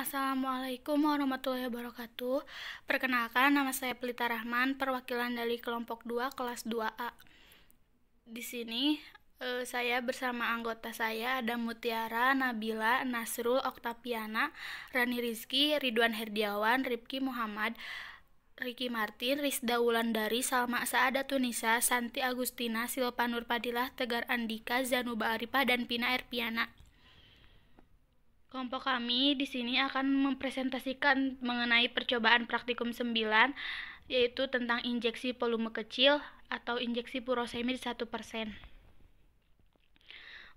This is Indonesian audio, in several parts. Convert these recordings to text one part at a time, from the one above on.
Assalamualaikum warahmatullahi wabarakatuh. Perkenalkan nama saya Pelita Rahman, perwakilan dari kelompok 2 kelas 2A. Di sini eh, saya bersama anggota saya ada Mutiara, Nabila, Nasrul, Oktaviana, Rani Rizki, Ridwan Herdiawan, Ripki Muhammad, Riki Martin, Rizda Wulandari, Salma Saada Tunisa, Santi Agustina, Silopanur Padilah, Tegar Andika, Zanuba Aripa, dan Pina Erpiana. Kelompok kami di sini akan mempresentasikan mengenai percobaan praktikum 9 yaitu tentang injeksi volume kecil atau injeksi purosemi satu 1%.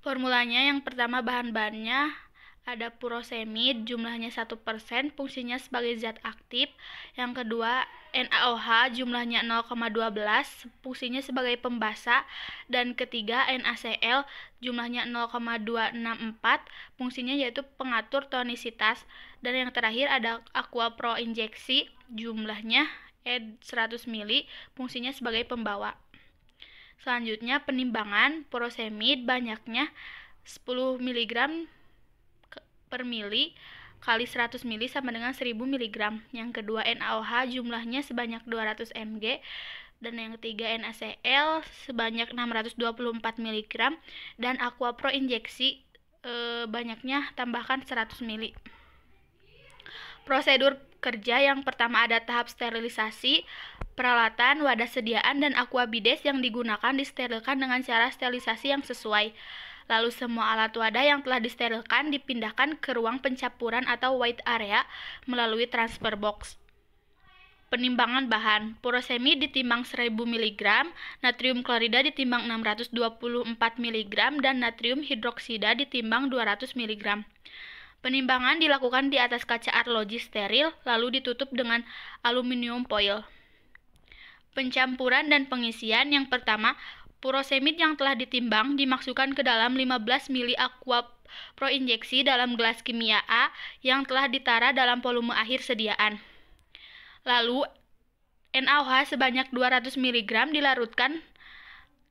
Formulanya yang pertama bahan-bahannya ada purosemid, jumlahnya 1%, fungsinya sebagai zat aktif. Yang kedua, NaOH, jumlahnya 0,12, fungsinya sebagai pembasa. Dan ketiga, NaCl, jumlahnya 0,264, fungsinya yaitu pengatur tonisitas. Dan yang terakhir ada aqua pro injeksi, jumlahnya ed 100 ml, fungsinya sebagai pembawa. Selanjutnya penimbangan purosemid banyaknya 10 mg per mili kali 100 mili sama dengan 1000 mg. Yang kedua NaOH jumlahnya sebanyak 200 mg dan yang ketiga NaCl sebanyak 624 mg dan Aquapro injeksi e, banyaknya tambahkan 100 mili. Prosedur kerja yang pertama ada tahap sterilisasi, peralatan, wadah sediaan dan aqua bides yang digunakan disterilkan dengan cara sterilisasi yang sesuai. Lalu semua alat wadah yang telah disterilkan dipindahkan ke ruang pencampuran atau white area melalui transfer box. Penimbangan bahan, purosemi ditimbang 1000 mg, natrium klorida ditimbang 624 mg, dan natrium hidroksida ditimbang 200 mg. Penimbangan dilakukan di atas kaca arloji steril, lalu ditutup dengan aluminium foil. Pencampuran dan pengisian yang pertama, Purosemid yang telah ditimbang dimasukkan ke dalam 15 mL aqua proinjeksi dalam gelas kimia A yang telah ditara dalam volume akhir sediaan. Lalu, NaOH sebanyak 200 mg dilarutkan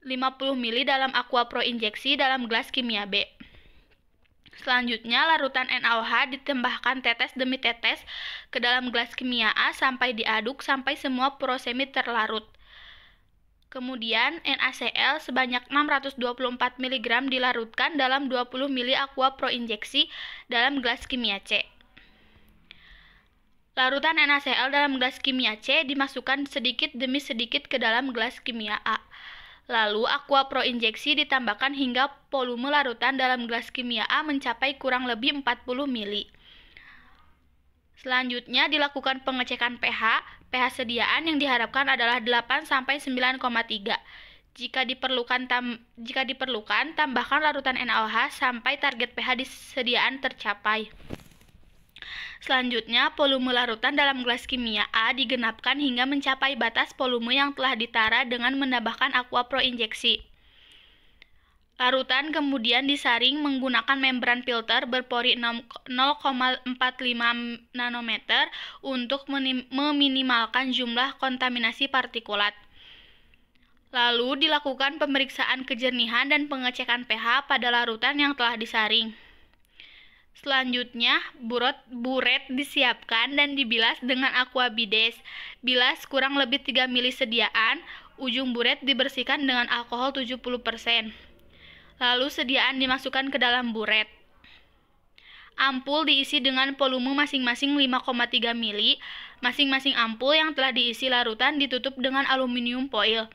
50 ml dalam aqua proinjeksi dalam gelas kimia B. Selanjutnya, larutan NaOH ditambahkan tetes demi tetes ke dalam gelas kimia A sampai diaduk sampai semua purosemid terlarut. Kemudian NaCl sebanyak 624 mg dilarutkan dalam 20 ml aqua pro injeksi dalam gelas kimia C. Larutan NaCl dalam gelas kimia C dimasukkan sedikit demi sedikit ke dalam gelas kimia A. Lalu aqua pro injeksi ditambahkan hingga volume larutan dalam gelas kimia A mencapai kurang lebih 40 mL. Selanjutnya dilakukan pengecekan pH. pH sediaan yang diharapkan adalah 8 sampai 9,3. Jika diperlukan tam, jika diperlukan tambahkan larutan NaOH sampai target pH di sediaan tercapai. Selanjutnya, volume larutan dalam gelas kimia A digenapkan hingga mencapai batas volume yang telah ditara dengan menambahkan aqua pro injeksi. Larutan kemudian disaring menggunakan membran filter berpori 0,45 nanometer untuk meminimalkan jumlah kontaminasi partikulat. Lalu dilakukan pemeriksaan kejernihan dan pengecekan pH pada larutan yang telah disaring. Selanjutnya, buret, buret disiapkan dan dibilas dengan aqua bides. Bilas kurang lebih 3 mili sediaan, ujung buret dibersihkan dengan alkohol 70% lalu sediaan dimasukkan ke dalam buret. Ampul diisi dengan volume masing-masing 5,3 mili. Masing-masing ampul yang telah diisi larutan ditutup dengan aluminium foil.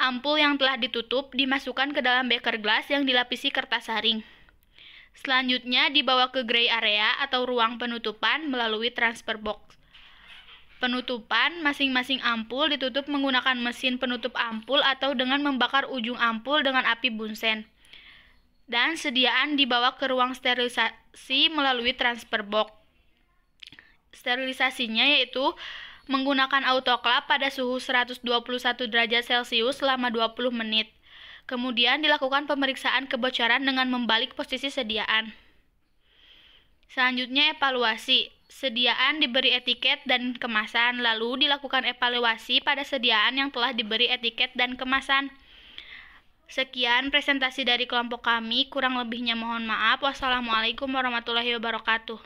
Ampul yang telah ditutup dimasukkan ke dalam beker gelas yang dilapisi kertas saring. Selanjutnya dibawa ke gray area atau ruang penutupan melalui transfer box. Penutupan masing-masing ampul ditutup menggunakan mesin penutup ampul atau dengan membakar ujung ampul dengan api bunsen dan sediaan dibawa ke ruang sterilisasi melalui transfer box. Sterilisasinya yaitu menggunakan autoclave pada suhu 121 derajat Celcius selama 20 menit. Kemudian dilakukan pemeriksaan kebocoran dengan membalik posisi sediaan. Selanjutnya evaluasi. Sediaan diberi etiket dan kemasan, lalu dilakukan evaluasi pada sediaan yang telah diberi etiket dan kemasan. Sekian presentasi dari kelompok kami, kurang lebihnya mohon maaf. Wassalamualaikum warahmatullahi wabarakatuh.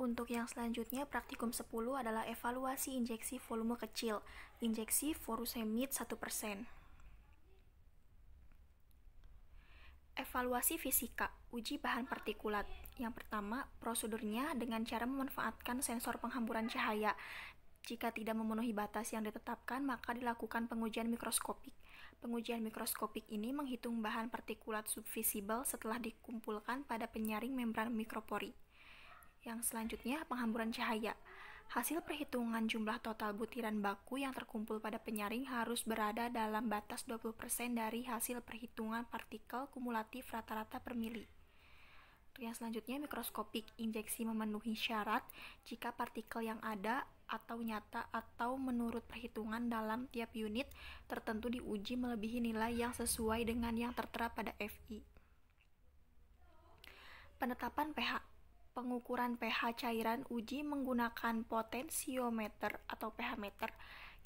Untuk yang selanjutnya, praktikum 10 adalah evaluasi injeksi volume kecil, injeksi forusemid 1%. Evaluasi fisika, uji bahan partikulat. Yang pertama, prosedurnya dengan cara memanfaatkan sensor penghamburan cahaya. Jika tidak memenuhi batas yang ditetapkan, maka dilakukan pengujian mikroskopik. Pengujian mikroskopik ini menghitung bahan partikulat subvisibel setelah dikumpulkan pada penyaring membran mikropori. Yang selanjutnya, penghamburan cahaya. Hasil perhitungan jumlah total butiran baku yang terkumpul pada penyaring harus berada dalam batas 20% dari hasil perhitungan partikel kumulatif rata-rata per mili. Yang selanjutnya, mikroskopik. Injeksi memenuhi syarat jika partikel yang ada atau nyata atau menurut perhitungan dalam tiap unit tertentu diuji melebihi nilai yang sesuai dengan yang tertera pada FI. Penetapan pH Pengukuran pH cairan uji menggunakan potensiometer atau pH meter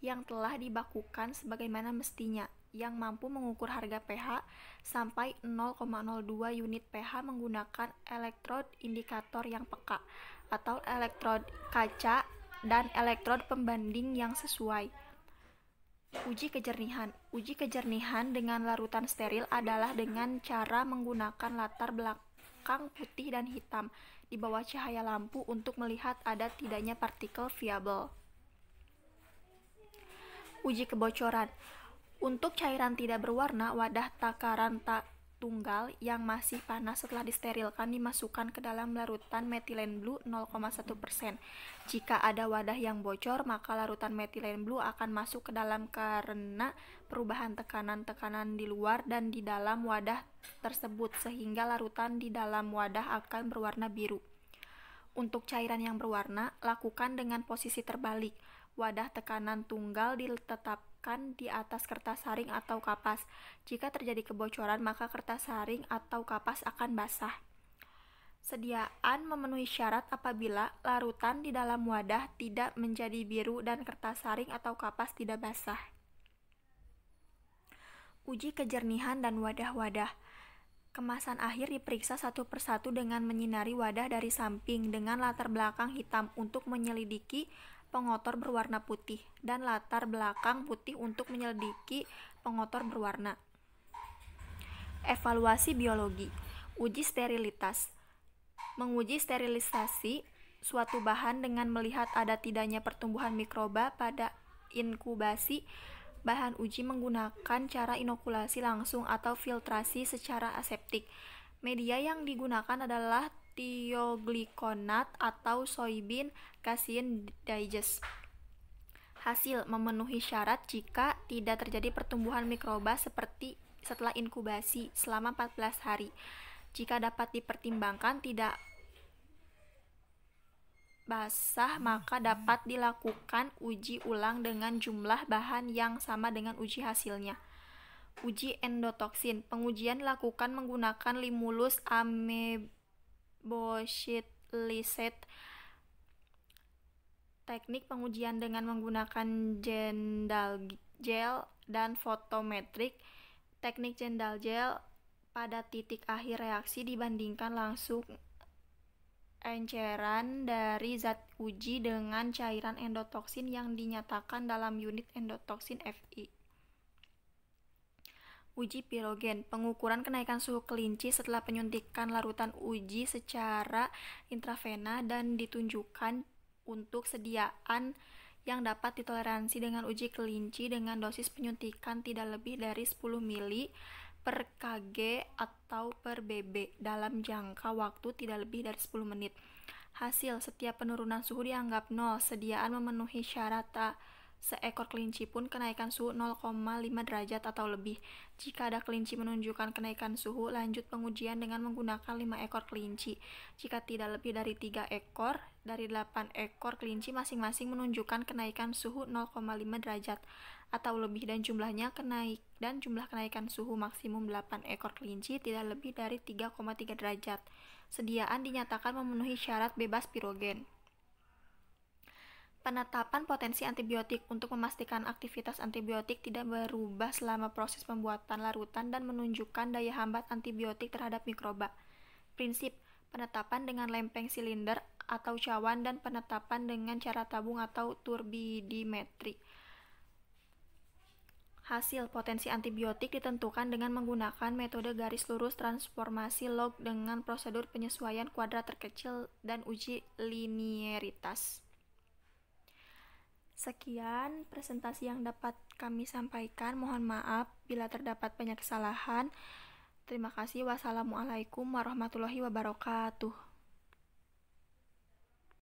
yang telah dibakukan sebagaimana mestinya yang mampu mengukur harga pH sampai 0,02 unit pH menggunakan elektrod indikator yang peka atau elektrod kaca dan elektrod pembanding yang sesuai. Uji kejernihan. Uji kejernihan dengan larutan steril adalah dengan cara menggunakan latar belakang putih dan hitam di bawah cahaya lampu untuk melihat ada tidaknya partikel viable. Uji kebocoran. Untuk cairan tidak berwarna, wadah takaran tak tunggal yang masih panas setelah disterilkan dimasukkan ke dalam larutan methylene blue 0,1%. Jika ada wadah yang bocor, maka larutan methylene blue akan masuk ke dalam karena perubahan tekanan-tekanan di luar dan di dalam wadah tersebut sehingga larutan di dalam wadah akan berwarna biru. Untuk cairan yang berwarna, lakukan dengan posisi terbalik. Wadah tekanan tunggal ditetap diletakkan di atas kertas saring atau kapas. Jika terjadi kebocoran, maka kertas saring atau kapas akan basah. Sediaan memenuhi syarat apabila larutan di dalam wadah tidak menjadi biru dan kertas saring atau kapas tidak basah. Uji kejernihan dan wadah-wadah. Kemasan akhir diperiksa satu persatu dengan menyinari wadah dari samping dengan latar belakang hitam untuk menyelidiki pengotor berwarna putih dan latar belakang putih untuk menyelidiki pengotor berwarna. Evaluasi biologi, uji sterilitas, menguji sterilisasi suatu bahan dengan melihat ada tidaknya pertumbuhan mikroba pada inkubasi bahan uji menggunakan cara inokulasi langsung atau filtrasi secara aseptik. Media yang digunakan adalah tioglikonat atau soybean casein digest. Hasil memenuhi syarat jika tidak terjadi pertumbuhan mikroba seperti setelah inkubasi selama 14 hari. Jika dapat dipertimbangkan tidak basah maka dapat dilakukan uji ulang dengan jumlah bahan yang sama dengan uji hasilnya uji endotoksin. Pengujian lakukan menggunakan limulus ameb Boschit Lisset teknik pengujian dengan menggunakan jendal gel dan fotometrik teknik jendal gel pada titik akhir reaksi dibandingkan langsung enceran dari zat uji dengan cairan endotoksin yang dinyatakan dalam unit endotoksin FI. Uji pirogen, pengukuran kenaikan suhu kelinci setelah penyuntikan larutan uji secara intravena dan ditunjukkan untuk sediaan yang dapat ditoleransi dengan uji kelinci dengan dosis penyuntikan tidak lebih dari 10 mili per kg atau per BB dalam jangka waktu tidak lebih dari 10 menit. Hasil setiap penurunan suhu dianggap nol, sediaan memenuhi syarat tak Seekor kelinci pun kenaikan suhu 0,5 derajat atau lebih. Jika ada kelinci menunjukkan kenaikan suhu, lanjut pengujian dengan menggunakan 5 ekor kelinci. Jika tidak lebih dari 3 ekor, dari 8 ekor kelinci masing-masing menunjukkan kenaikan suhu 0,5 derajat atau lebih dan jumlahnya kenaik dan jumlah kenaikan suhu maksimum 8 ekor kelinci tidak lebih dari 3,3 derajat. Sediaan dinyatakan memenuhi syarat bebas pirogen penetapan potensi antibiotik untuk memastikan aktivitas antibiotik tidak berubah selama proses pembuatan larutan dan menunjukkan daya hambat antibiotik terhadap mikroba. Prinsip penetapan dengan lempeng silinder atau cawan dan penetapan dengan cara tabung atau turbidimetri. Hasil potensi antibiotik ditentukan dengan menggunakan metode garis lurus transformasi log dengan prosedur penyesuaian kuadrat terkecil dan uji linearitas. Sekian presentasi yang dapat kami sampaikan. Mohon maaf bila terdapat banyak kesalahan. Terima kasih. Wassalamualaikum warahmatullahi wabarakatuh.